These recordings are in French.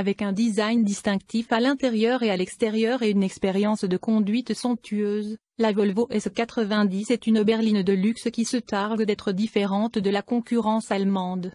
avec un design distinctif à l'intérieur et à l'extérieur et une expérience de conduite somptueuse. La Volvo S90 est une berline de luxe qui se targue d'être différente de la concurrence allemande.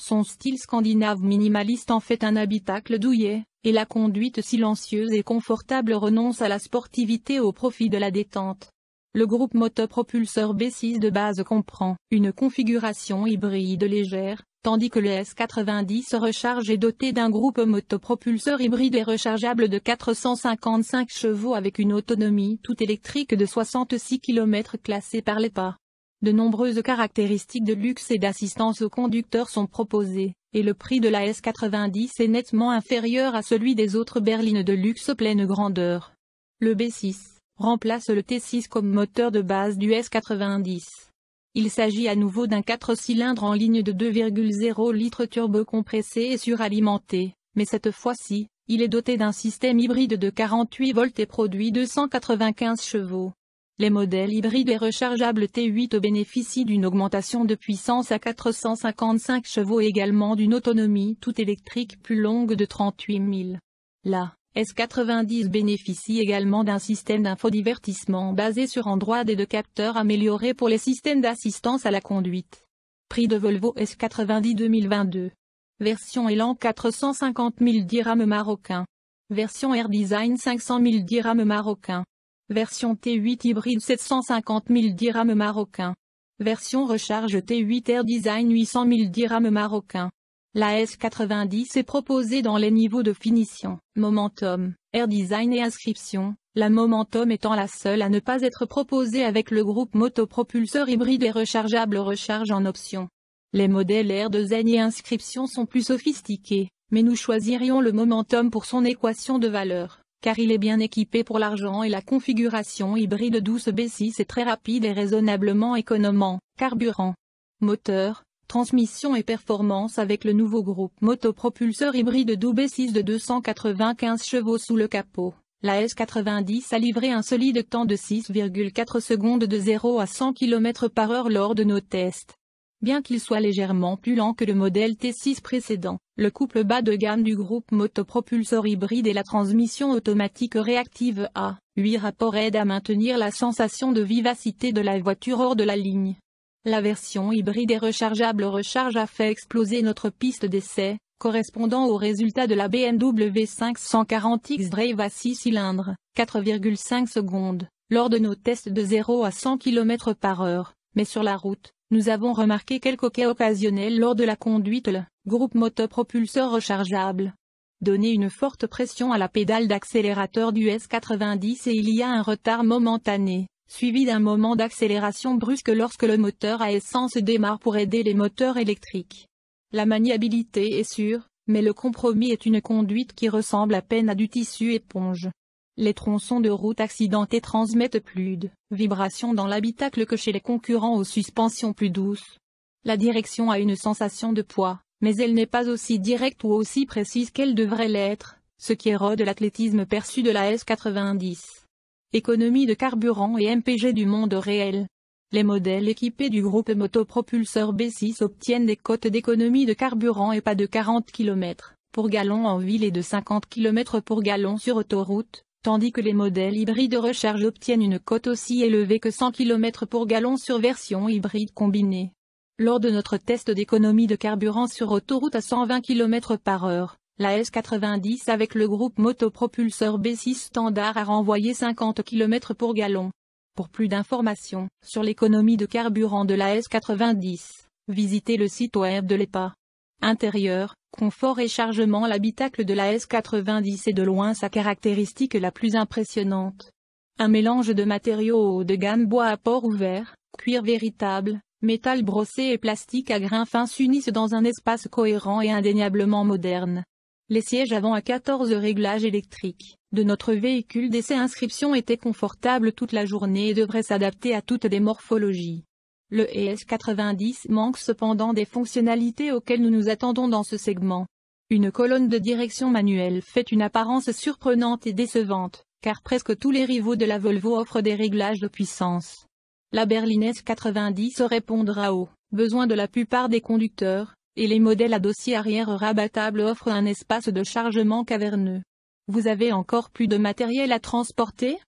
Son style scandinave minimaliste en fait un habitacle douillet, et la conduite silencieuse et confortable renonce à la sportivité au profit de la détente. Le groupe motopropulseur B6 de base comprend une configuration hybride légère, tandis que le S90 recharge est doté d'un groupe motopropulseur hybride et rechargeable de 455 chevaux avec une autonomie toute électrique de 66 km classée par l'EPA. De nombreuses caractéristiques de luxe et d'assistance aux conducteurs sont proposées, et le prix de la S90 est nettement inférieur à celui des autres berlines de luxe pleine grandeur. Le B6 remplace le T6 comme moteur de base du S90. Il s'agit à nouveau d'un 4 cylindres en ligne de 2,0 litres turbo compressé et suralimenté, mais cette fois-ci, il est doté d'un système hybride de 48 volts et produit 295 chevaux. Les modèles hybrides et rechargeables T8 bénéficient d'une augmentation de puissance à 455 chevaux et également d'une autonomie toute électrique plus longue de 38 000. Là, S90 bénéficie également d'un système d'infodivertissement basé sur Android et de capteurs améliorés pour les systèmes d'assistance à la conduite. Prix de Volvo S90 2022. Version Elan 450 000 dirhams marocains. Version Air Design 500 000 dirhams marocains. Version T8 hybride 750 000 dirhams marocains. Version recharge T8 Air Design 800 000 dirhams marocains. La S90 est proposée dans les niveaux de finition, Momentum, Air R-Design et Inscription, la Momentum étant la seule à ne pas être proposée avec le groupe motopropulseur hybride et rechargeable recharge en option. Les modèles Air Design et Inscription sont plus sophistiqués, mais nous choisirions le Momentum pour son équation de valeur, car il est bien équipé pour l'argent et la configuration hybride douce B6 est très rapide et raisonnablement économant, carburant. Moteur, transmission et performance avec le nouveau groupe motopropulseur hybride b 6 de 295 chevaux sous le capot. La S90 a livré un solide temps de 6,4 secondes de 0 à 100 km par heure lors de nos tests. Bien qu'il soit légèrement plus lent que le modèle T6 précédent, le couple bas de gamme du groupe motopropulseur hybride et la transmission automatique réactive A8 rapports aident à maintenir la sensation de vivacité de la voiture hors de la ligne. La version hybride et rechargeable recharge a fait exploser notre piste d'essai, correspondant au résultat de la BMW 540X Drive à 6 cylindres, 4,5 secondes, lors de nos tests de 0 à 100 km par heure, mais sur la route, nous avons remarqué quelques cas occasionnels lors de la conduite le groupe motopropulseur rechargeable. donné une forte pression à la pédale d'accélérateur du S90 et il y a un retard momentané suivi d'un moment d'accélération brusque lorsque le moteur à essence démarre pour aider les moteurs électriques. La maniabilité est sûre, mais le compromis est une conduite qui ressemble à peine à du tissu éponge. Les tronçons de route accidentés transmettent plus de vibrations dans l'habitacle que chez les concurrents aux suspensions plus douces. La direction a une sensation de poids, mais elle n'est pas aussi directe ou aussi précise qu'elle devrait l'être, ce qui érode l'athlétisme perçu de la S90 économie de carburant et MPG du monde réel. Les modèles équipés du groupe motopropulseur B6 obtiennent des cotes d'économie de carburant et pas de 40 km pour gallon en ville et de 50 km pour gallon sur autoroute, tandis que les modèles hybrides recharge obtiennent une cote aussi élevée que 100 km pour gallon sur version hybride combinée. Lors de notre test d'économie de carburant sur autoroute à 120 km par heure, la S90 avec le groupe motopropulseur B6 standard a renvoyé 50 km pour gallon. Pour plus d'informations sur l'économie de carburant de la S90, visitez le site web de l'EPA. Intérieur, confort et chargement L'habitacle de la S90 est de loin sa caractéristique la plus impressionnante. Un mélange de matériaux haut de gamme bois à port ouvert, cuir véritable, métal brossé et plastique à grains fins s'unissent dans un espace cohérent et indéniablement moderne. Les sièges avant à 14 réglages électriques de notre véhicule d'essai inscription étaient confortables toute la journée et devraient s'adapter à toutes les morphologies. Le ES90 manque cependant des fonctionnalités auxquelles nous nous attendons dans ce segment. Une colonne de direction manuelle fait une apparence surprenante et décevante, car presque tous les rivaux de la Volvo offrent des réglages de puissance. La berline S90 répondra aux besoins de la plupart des conducteurs, et les modèles à dossier arrière rabattable offrent un espace de chargement caverneux. Vous avez encore plus de matériel à transporter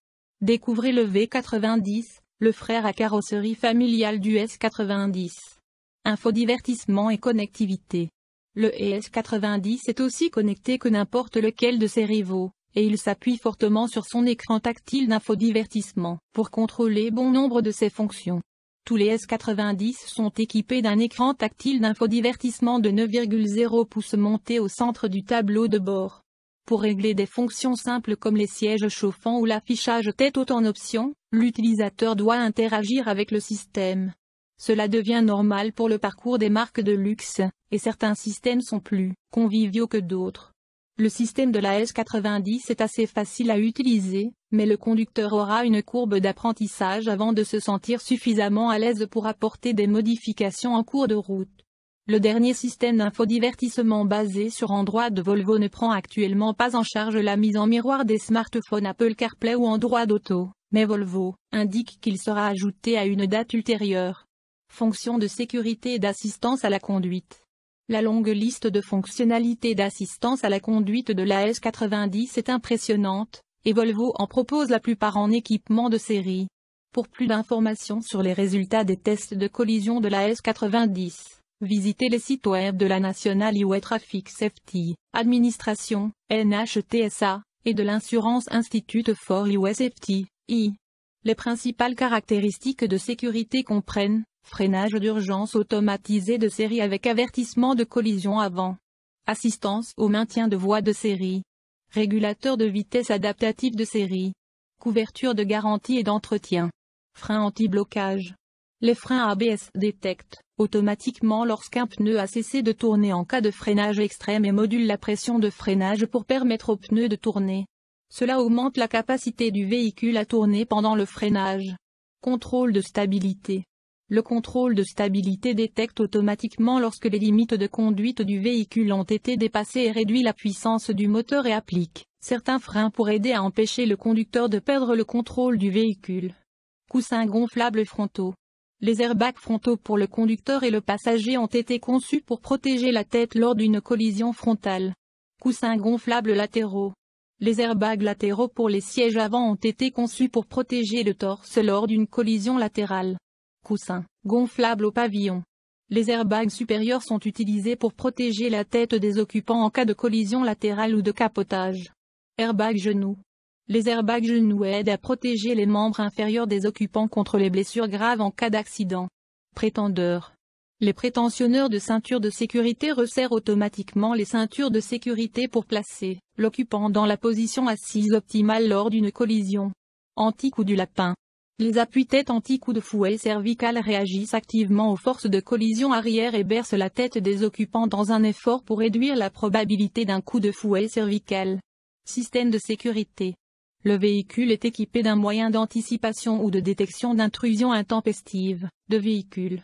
Découvrez le V90, le frère à carrosserie familiale du S90. Infodivertissement et connectivité. Le s 90 est aussi connecté que n'importe lequel de ses rivaux, et il s'appuie fortement sur son écran tactile d'infodivertissement pour contrôler bon nombre de ses fonctions. Tous les S90 sont équipés d'un écran tactile d'infodivertissement de 9,0 pouces monté au centre du tableau de bord. Pour régler des fonctions simples comme les sièges chauffants ou l'affichage tête-haute en option, l'utilisateur doit interagir avec le système. Cela devient normal pour le parcours des marques de luxe, et certains systèmes sont plus conviviaux que d'autres. Le système de la S90 est assez facile à utiliser, mais le conducteur aura une courbe d'apprentissage avant de se sentir suffisamment à l'aise pour apporter des modifications en cours de route. Le dernier système d'infodivertissement basé sur Android de Volvo ne prend actuellement pas en charge la mise en miroir des smartphones Apple CarPlay ou Android Auto, mais Volvo indique qu'il sera ajouté à une date ultérieure. Fonction de sécurité et d'assistance à la conduite la longue liste de fonctionnalités d'assistance à la conduite de la S90 est impressionnante, et Volvo en propose la plupart en équipement de série. Pour plus d'informations sur les résultats des tests de collision de la S90, visitez les sites web de la National Highway Traffic Safety, Administration, NHTSA, et de l'Insurance Institute for Highway Safety, I. Les principales caractéristiques de sécurité comprennent Freinage d'urgence automatisé de série avec avertissement de collision avant. Assistance au maintien de voie de série. Régulateur de vitesse adaptatif de série. Couverture de garantie et d'entretien. Frein anti-blocage. Les freins ABS détectent automatiquement lorsqu'un pneu a cessé de tourner en cas de freinage extrême et module la pression de freinage pour permettre au pneu de tourner. Cela augmente la capacité du véhicule à tourner pendant le freinage. Contrôle de stabilité. Le contrôle de stabilité détecte automatiquement lorsque les limites de conduite du véhicule ont été dépassées et réduit la puissance du moteur et applique certains freins pour aider à empêcher le conducteur de perdre le contrôle du véhicule. Coussins gonflables frontaux. Les airbags frontaux pour le conducteur et le passager ont été conçus pour protéger la tête lors d'une collision frontale. Coussins gonflables latéraux. Les airbags latéraux pour les sièges avant ont été conçus pour protéger le torse lors d'une collision latérale. Coussin, gonflable au pavillon. Les airbags supérieurs sont utilisés pour protéger la tête des occupants en cas de collision latérale ou de capotage. Airbags genoux. Les airbags genoux aident à protéger les membres inférieurs des occupants contre les blessures graves en cas d'accident. Prétendeurs. Les prétentionneurs de ceinture de sécurité resserrent automatiquement les ceintures de sécurité pour placer l'occupant dans la position assise optimale lors d'une collision. Antique ou du lapin. Les appuis têtes anti-coup de fouet cervical réagissent activement aux forces de collision arrière et bercent la tête des occupants dans un effort pour réduire la probabilité d'un coup de fouet cervical. Système de sécurité. Le véhicule est équipé d'un moyen d'anticipation ou de détection d'intrusion intempestive, de véhicule.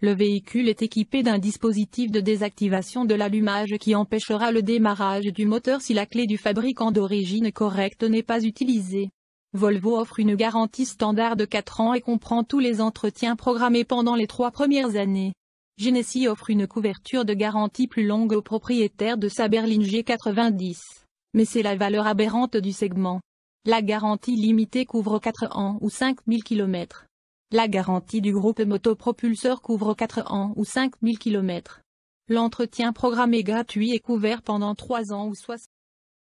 Le véhicule est équipé d'un dispositif de désactivation de l'allumage qui empêchera le démarrage du moteur si la clé du fabricant d'origine correcte n'est pas utilisée. Volvo offre une garantie standard de 4 ans et comprend tous les entretiens programmés pendant les trois premières années. Genesis offre une couverture de garantie plus longue aux propriétaires de sa berline G90. Mais c'est la valeur aberrante du segment. La garantie limitée couvre 4 ans ou 5000 km. La garantie du groupe motopropulseur couvre 4 ans ou 5000 km. L'entretien programmé gratuit est couvert pendant 3 ans ou 60